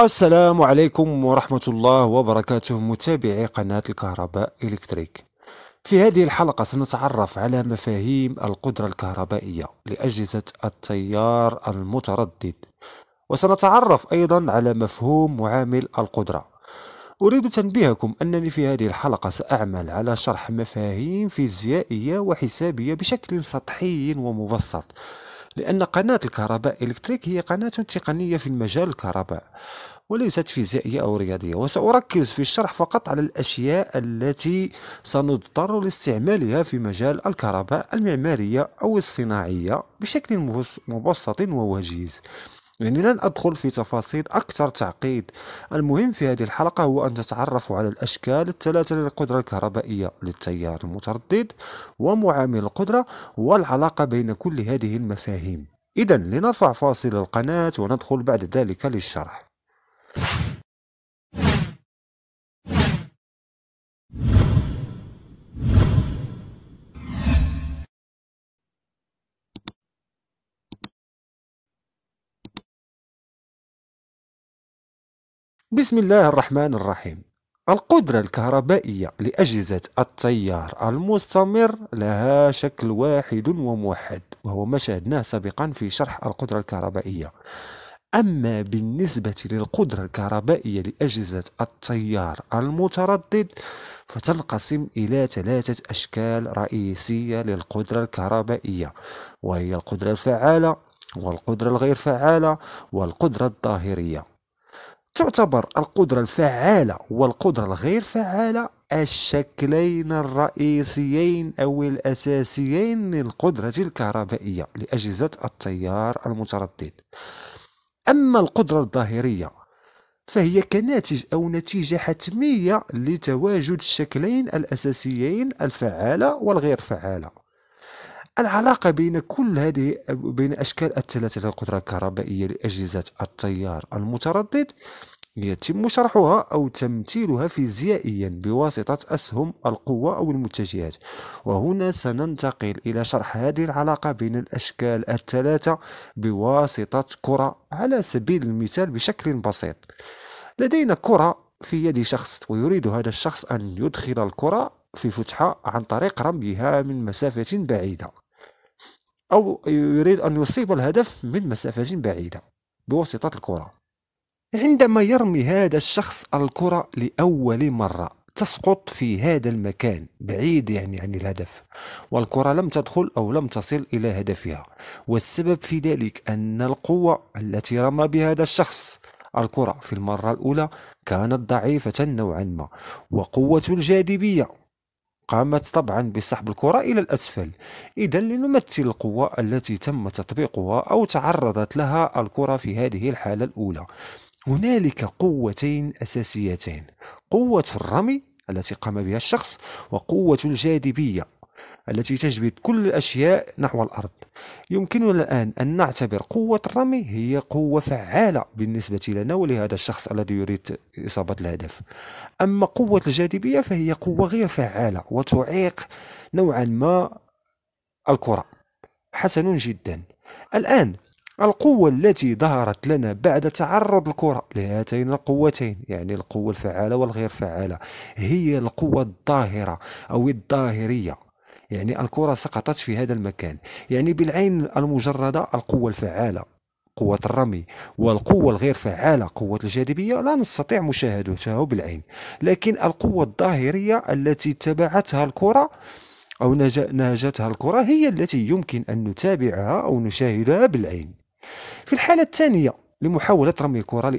السلام عليكم ورحمة الله وبركاته متابعي قناة الكهرباء إلكتريك في هذه الحلقة سنتعرف على مفاهيم القدرة الكهربائية لأجهزة التيار المتردد وسنتعرف أيضا على مفهوم معامل القدرة أريد تنبيهكم أنني في هذه الحلقة سأعمل على شرح مفاهيم فيزيائية وحسابية بشكل سطحي ومبسط لأن قناة الكهرباء إلكتريك هي قناة تقنية في المجال الكهرباء وليست فيزيائية أو رياضية وسأركز في الشرح فقط على الأشياء التي سنضطر لاستعمالها في مجال الكهرباء المعمارية أو الصناعية بشكل مبسط ووجيز يعني لن أدخل في تفاصيل أكثر تعقيد المهم في هذه الحلقة هو أن تتعرفوا على الأشكال الثلاثة للقدرة الكهربائية للتيار المتردد ومعامل القدرة والعلاقة بين كل هذه المفاهيم إذا لنرفع فاصل القناة وندخل بعد ذلك للشرح بسم الله الرحمن الرحيم القدرة الكهربائية لأجهزة التيار المستمر لها شكل واحد وموحد وهو ما شاهدناه سابقا في شرح القدرة الكهربائية أما بالنسبة للقدرة الكهربائية لأجهزة التيار المتردد فتنقسم إلى ثلاثة أشكال رئيسية للقدرة الكهربائية وهي القدرة الفعالة والقدرة الغير فعالة والقدرة الظاهرية تعتبر القدرة الفعالة والقدرة الغير فعالة الشكلين الرئيسيين أو الأساسيين للقدرة الكهربائية لأجهزة التيار المتردد أما القدرة الظاهرية فهي كناتج أو نتيجة حتمية لتواجد الشكلين الأساسيين الفعالة والغير فعالة العلاقة بين كل هذه بين أشكال الثلاثة للقدرة الكهربائية لأجهزة التيار المتردد يتم شرحها أو تمثيلها فيزيائيا بواسطة أسهم القوة أو المتجهات وهنا سننتقل إلى شرح هذه العلاقة بين الأشكال الثلاثة بواسطة كرة على سبيل المثال بشكل بسيط لدينا كرة في يد شخص ويريد هذا الشخص أن يدخل الكرة في فتحة عن طريق رميها من مسافة بعيدة أو يريد أن يصيب الهدف من مسافة بعيدة بواسطة الكرة عندما يرمي هذا الشخص الكرة لأول مرة تسقط في هذا المكان بعيد يعني عن الهدف والكرة لم تدخل أو لم تصل إلى هدفها والسبب في ذلك أن القوة التي رمى بهذا الشخص الكرة في المرة الأولى كانت ضعيفة نوعا ما وقوة الجاذبية قامت طبعا بسحب الكرة إلى الأسفل إذا لنمثل القوة التي تم تطبيقها أو تعرضت لها الكرة في هذه الحالة الأولى هنالك قوتين أساسيتين قوة الرمي التي قام بها الشخص وقوة الجاذبية التي تجبد كل الأشياء نحو الأرض يمكننا الآن أن نعتبر قوة الرمي هي قوة فعالة بالنسبة لنا ولهذا الشخص الذي يريد إصابة الهدف أما قوة الجاذبية فهي قوة غير فعالة وتعيق نوعا ما الكرة حسن جدا الآن القوة التي ظهرت لنا بعد تعرض الكرة لهاتين القوتين يعني القوة الفعالة والغير فعالة هي القوة الظاهرة أو الظاهرية يعني الكرة سقطت في هذا المكان يعني بالعين المجردة القوة الفعالة قوة الرمي والقوة الغير فعالة قوة الجاذبية لا نستطيع مشاهدته بالعين لكن القوة الظاهرية التي تبعتها الكرة أو ناجتها الكرة هي التي يمكن أن نتابعها أو نشاهدها بالعين في الحالة الثانية لمحاولة رمي الكرة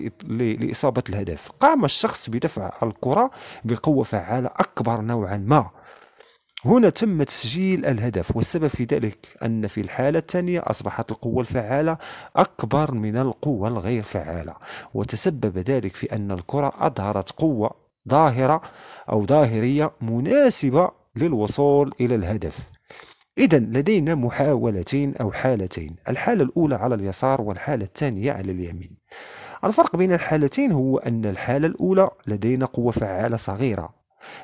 لإصابة الهدف قام الشخص بدفع الكرة بقوة فعالة أكبر نوعا ما هنا تم تسجيل الهدف والسبب في ذلك أن في الحالة الثانية أصبحت القوة الفعالة أكبر من القوة الغير فعالة وتسبب ذلك في أن الكرة أظهرت قوة ظاهرة أو ظاهرية مناسبة للوصول إلى الهدف إذا لدينا محاولتين أو حالتين الحالة الأولى على اليسار والحالة الثانية على اليمين الفرق بين الحالتين هو أن الحالة الأولى لدينا قوة فعالة صغيرة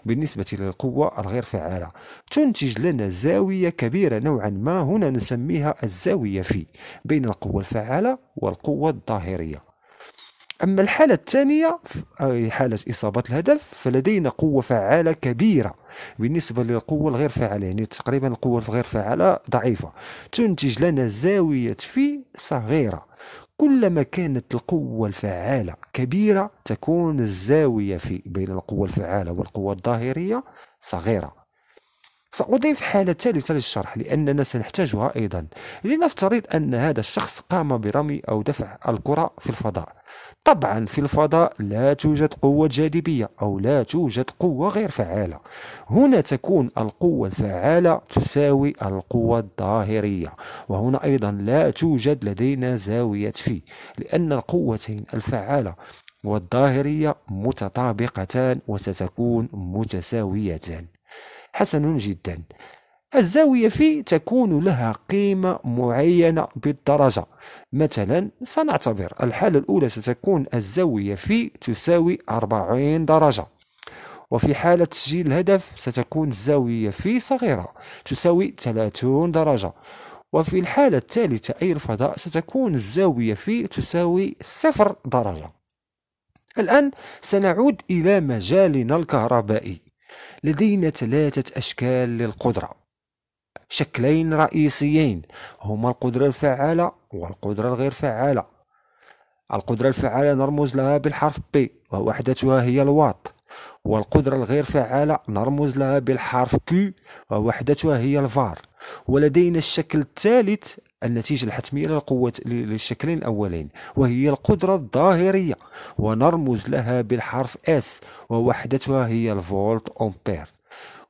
بالنسبة للقوة الغير فعالة تنتج لنا زاوية كبيرة نوعا ما هنا نسميها الزاوية في بين القوة الفعالة والقوة الظاهرية أما الحالة الثانية أي حالة إصابة الهدف فلدينا قوة فعالة كبيرة بالنسبة للقوة الغير فعالة يعني تقريبا القوة الغير فعالة ضعيفة تنتج لنا زاوية في صغيرة كلما كانت القوة الفعالة كبيرة تكون الزاوية في بين القوة الفعالة والقوة الظاهرية صغيرة سأضيف حالة ثالثة للشرح لأننا سنحتاجها أيضا لنفترض أن هذا الشخص قام برمي أو دفع الكرة في الفضاء طبعا في الفضاء لا توجد قوة جاذبية أو لا توجد قوة غير فعالة هنا تكون القوة الفعالة تساوي القوة الظاهرية وهنا أيضا لا توجد لدينا زاوية في لأن القوتين الفعالة والظاهرية متطابقتان وستكون متساويتان حسن جدا الزاوية في تكون لها قيمة معينة بالدرجة مثلا سنعتبر الحالة الأولى ستكون الزاوية في تساوي 40 درجة وفي حالة تسجيل الهدف ستكون الزاوية في صغيرة تساوي 30 درجة وفي الحالة الثالثة أي الفضاء ستكون الزاوية في تساوي صفر درجة الآن سنعود إلى مجالنا الكهربائي لدينا ثلاثة أشكال للقدرة شكلين رئيسيين هما القدرة الفعالة والقدرة الغير فعالة القدرة الفعالة نرمز لها بالحرف بي ووحدتها هي الواط والقدرة الغير فعالة نرمز لها بالحرف كي ووحدتها هي الفار ولدينا الشكل الثالث النتيجة الحتمية للقوة للشكلين الأولين وهي القدرة الظاهرية ونرمز لها بالحرف اس ووحدتها هي الفولت أمبير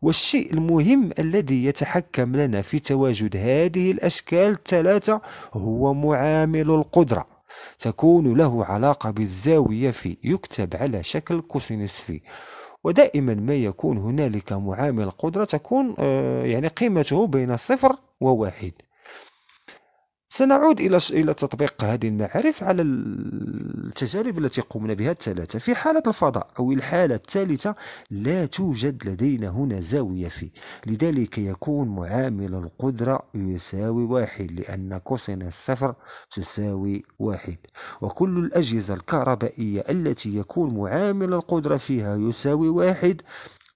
والشيء المهم الذي يتحكم لنا في تواجد هذه الأشكال الثلاثة هو معامل القدرة تكون له علاقة بالزاوية في يكتب على شكل كوسينس في ودائما ما يكون هنالك معامل قدرة تكون آه، يعني قيمته بين صفر وواحد سنعود إلى إلى تطبيق هذه المعارف على التجارب التي قمنا بها الثلاثة في حالة الفضاء أو الحالة الثالثة لا توجد لدينا هنا زاوية فيه لذلك يكون معامل القدرة يساوي واحد لأن كوسين الصفر تساوي واحد وكل الأجهزة الكهربائية التي يكون معامل القدرة فيها يساوي واحد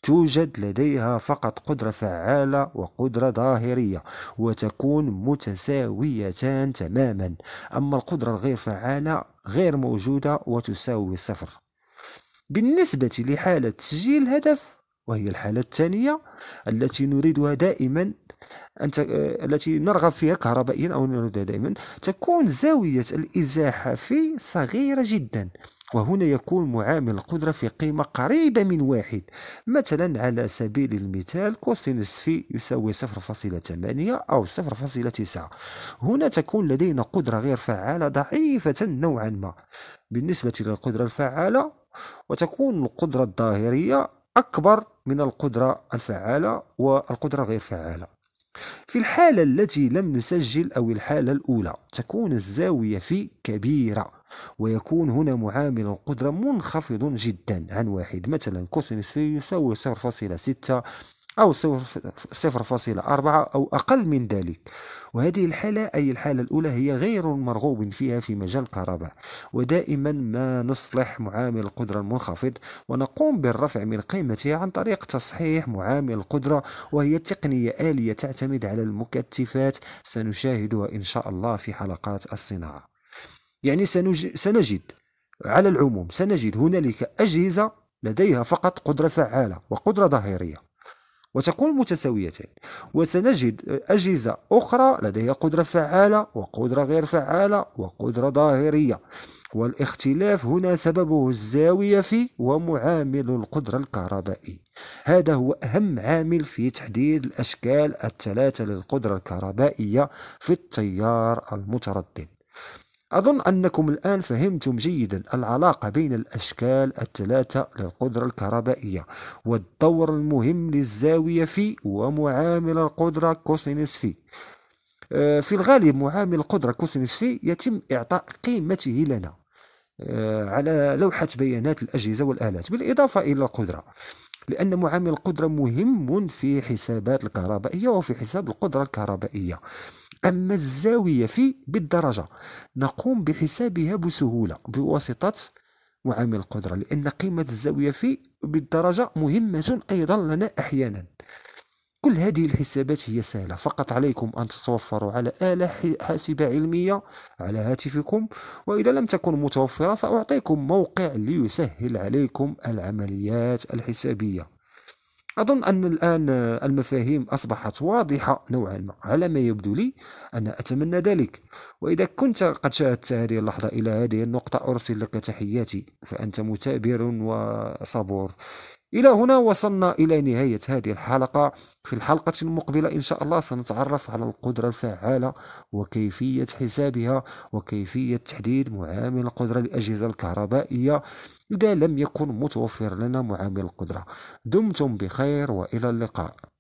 توجد لديها فقط قدرة فعالة وقدرة ظاهرية وتكون متساويتان تماما أما القدرة الغير فعالة غير موجودة وتساوي صفر بالنسبة لحالة تسجيل الهدف وهي الحالة الثانية التي نريدها دائما أنت التي نرغب فيها كهربائيا أو نريدها دائما تكون زاوية الإزاحة في صغيرة جدا وهنا يكون معامل القدرة في قيمة قريبة من واحد مثلا على سبيل المثال كوسينس في يساوي 0.8 أو 0.9 هنا تكون لدينا قدرة غير فعالة ضعيفة نوعا ما بالنسبة للقدرة الفعالة وتكون القدرة الظاهرية أكبر من القدرة الفعالة والقدرة غير فعالة في الحالة التي لم نسجل أو الحالة الأولى تكون الزاوية في كبيرة ويكون هنا معامل القدرة منخفض جدا عن واحد مثلا كوسينس في يساوي 0.6 أو 0.4 أو أقل من ذلك وهذه الحالة أي الحالة الأولى هي غير مرغوب فيها في مجال الكهرباء ودائما ما نصلح معامل القدرة المنخفض ونقوم بالرفع من قيمتها عن طريق تصحيح معامل القدرة وهي تقنية آلية تعتمد على المكتفات سنشاهدها إن شاء الله في حلقات الصناعة يعني سنجد على العموم سنجد هنالك أجهزة لديها فقط قدرة فعالة وقدرة ظاهرية وتكون متساويتين وسنجد أجهزة أخرى لديها قدرة فعالة وقدرة غير فعالة وقدرة ظاهرية والاختلاف هنا سببه الزاوية في ومعامل القدرة الكهربائي هذا هو أهم عامل في تحديد الأشكال الثلاثة للقدرة الكهربائية في التيار المتردد أظن أنكم الآن فهمتم جيدا العلاقة بين الأشكال الثلاثة للقدرة الكهربائية والدور المهم للزاوية في ومعامل القدرة كوسينس في آه، في الغالب معامل القدرة كوسينس في يتم إعطاء قيمته لنا آه، على لوحة بيانات الأجهزة والآلات بالإضافة إلى القدرة لأن معامل القدرة مهم في حسابات الكهربائية وفي حساب القدرة الكهربائية أما الزاوية في بالدرجة نقوم بحسابها بسهولة بواسطة معامل القدرة لأن قيمة الزاوية في بالدرجة مهمة أيضا لنا أحيانا كل هذه الحسابات هي سهلة فقط عليكم أن تتوفروا على آلة حاسبة علمية على هاتفكم وإذا لم تكن متوفرة سأعطيكم موقع ليسهل عليكم العمليات الحسابية أظن أن الآن المفاهيم أصبحت واضحة نوعا ما على ما يبدو لي أنا أتمنى ذلك وإذا كنت قد شاهدت هذه اللحظة إلى هذه النقطة أرسل لك تحياتي فأنت مثابر وصبور إلى هنا وصلنا إلى نهاية هذه الحلقة في الحلقة المقبلة إن شاء الله سنتعرف على القدرة الفعالة وكيفية حسابها وكيفية تحديد معامل القدرة للأجهزة الكهربائية إذا لم يكن متوفر لنا معامل القدرة دمتم بخير وإلى اللقاء